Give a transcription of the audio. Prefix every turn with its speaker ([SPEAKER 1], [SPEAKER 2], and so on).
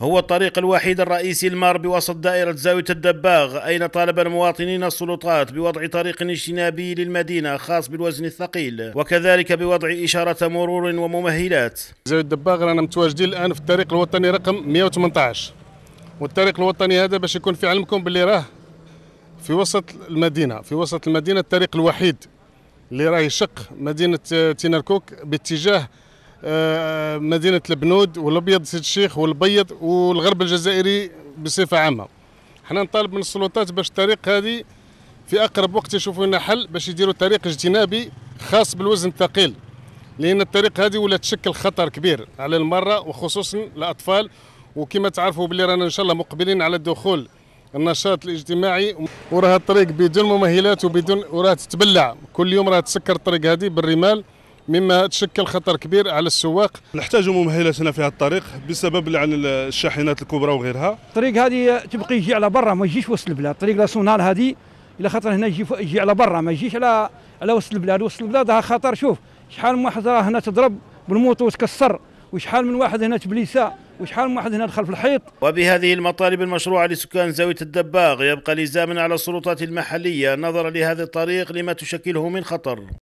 [SPEAKER 1] هو الطريق الوحيد الرئيسي المار بوسط دائرة زاوية الدباغ أين طالب المواطنين السلطات بوضع طريق اجتنابي للمدينة خاص بالوزن الثقيل وكذلك بوضع إشارة مرور وممهلات زاوية الدباغ رانا متواجدين الآن في
[SPEAKER 2] الطريق الوطني رقم 118 والطريق الوطني هذا باش يكون في علمكم باللي راه في وسط المدينة في وسط المدينة الطريق الوحيد اللي راه يشق مدينة تينركوك باتجاه آه، مدينه البنود والابيض سيد الشيخ والبيض والغرب الجزائري بصفه عامه حنا نطالب من السلطات باش الطريق هذه في اقرب وقت يشوفوا لنا حل باش يديروا طريق اجتنابي خاص بالوزن الثقيل لان الطريق هذه ولا تشكل خطر كبير على المره وخصوصا الاطفال وكما تعرفوا باللي رانا ان شاء الله مقبلين على الدخول النشاط الاجتماعي وراه الطريق بدون ممهلات وبدون وراه تتبلع كل يوم راه تسكر الطريق هذه
[SPEAKER 3] بالرمال مما تشكل خطر كبير على السواق نحتاج ممهلتنا في هذا الطريق بسبب عن الشاحنات الكبرى وغيرها
[SPEAKER 4] الطريق هذه تبقى يجي على برا ما يجيش وسط البلاد طريق لاسونال هذه الى خاطر هنا يجي يجي على برا ما يجيش على على وسط البلاد وسط البلاد ها خطر شوف شحال من واحد راه هنا تضرب بالموطو وتكسر وشحال من واحد هنا تبليسه وشحال من واحد هنا دخل في الحيط
[SPEAKER 1] وبهذه المطالب المشروعة لسكان زاوية الدباغ يبقى لزاما على السلطات المحلية نظرا لهذا الطريق لما تشكله من خطر